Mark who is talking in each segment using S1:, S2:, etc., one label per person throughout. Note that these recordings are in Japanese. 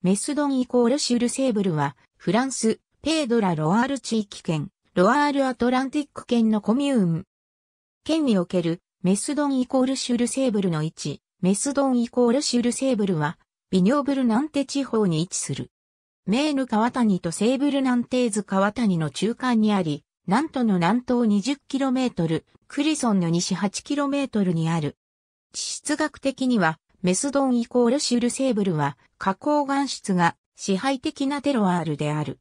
S1: メスドンイコールシュルセーブルは、フランス、ペードラ・ロアール地域圏、ロアール・アトランティック圏のコミューン。県における、メスドンイコールシュルセーブルの位置、メスドンイコールシュルセーブルは、ビニョーブル南テ地方に位置する。メーヌ川谷とセーブル南テーズ川谷の中間にあり、南都の南東 20km、クリソンの西 8km にある。地質学的には、メスドンイコールシュルセーブルは、加工岩質が支配的なテロワールである。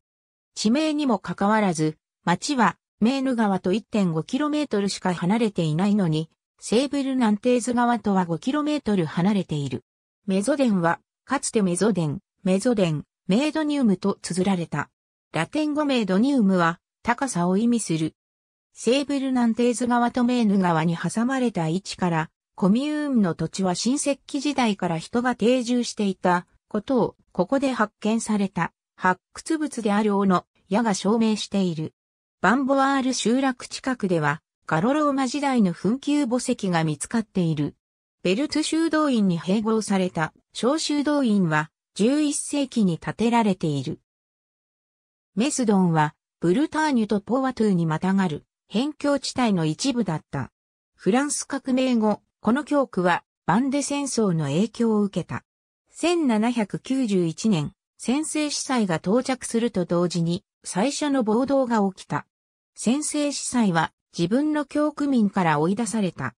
S1: 地名にもかかわらず、町はメーヌ川と 1.5km しか離れていないのに、セーブルナンテーズ川とは 5km 離れている。メゾデンは、かつてメゾデン、メゾデン、メイドニウムと綴られた。ラテン語メイドニウムは、高さを意味する。セーブルナンテーズ川とメーヌ川に挟まれた位置から、コミューンの土地は新石器時代から人が定住していたことをここで発見された発掘物である王の矢が証明している。バンボワール集落近くではガロローマ時代の墳丘墓石が見つかっている。ベルト修道院に併合された小修道院は11世紀に建てられている。メスドンはブルターニュとポワトゥにまたがる辺境地帯の一部だった。フランス革命後、この教区はバンデ戦争の影響を受けた。1791年、先制司祭が到着すると同時に、最初の暴動が起きた。先制司祭は自分の教区民から追い出された。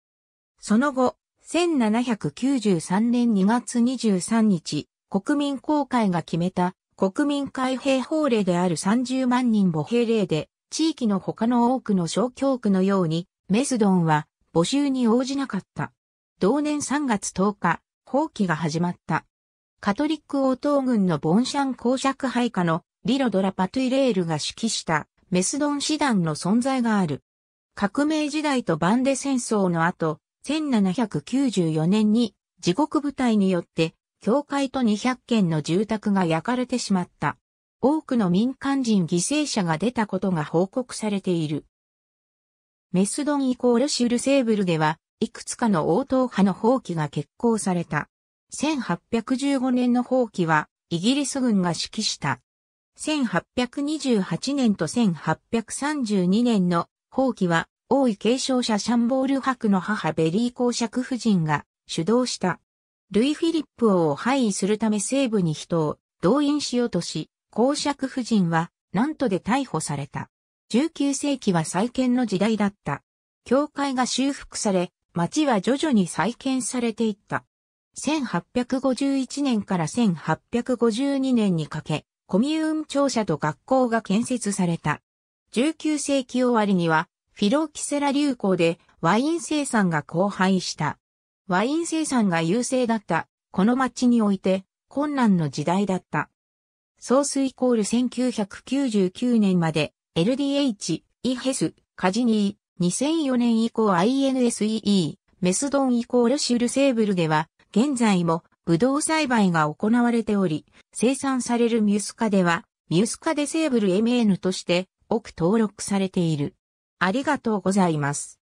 S1: その後、1793年2月23日、国民公会が決めた国民開閉法令である30万人母兵令で、地域の他の多くの小教区のように、メスドンは募集に応じなかった。同年3月10日、放棄が始まった。カトリック王党軍のボンシャン公爵配下のリロ・ドラパトゥイレールが指揮したメスドン師団の存在がある。革命時代とバンデ戦争の後、1794年に地獄部隊によって教会と200軒の住宅が焼かれてしまった。多くの民間人犠牲者が出たことが報告されている。メスドンイコールシュルセーブルでは、いくつかの応答派の放棄が決行された。1815年の放棄は、イギリス軍が指揮した。1828年と1832年の放棄は、王位継承者シャンボール博の母ベリー公爵夫人が主導した。ルイ・フィリップ王を廃位するため西部に人を動員しようとし、公爵夫人はんとで逮捕された。19世紀は再建の時代だった。教会が修復され、町は徐々に再建されていった。1851年から1852年にかけ、コミューン庁舎と学校が建設された。19世紀終わりには、フィロキセラ流行でワイン生産が荒廃した。ワイン生産が優勢だった、この町において困難の時代だった。ソースイコール1999年まで LDH、イヘス、カジニー、2004年以降 INSEE、メスドンイコールシュルセーブルでは現在もブドウ栽培が行われており、生産されるミュスカデは、ミュスカデセーブル MN として多く登録されている。ありがとうございます。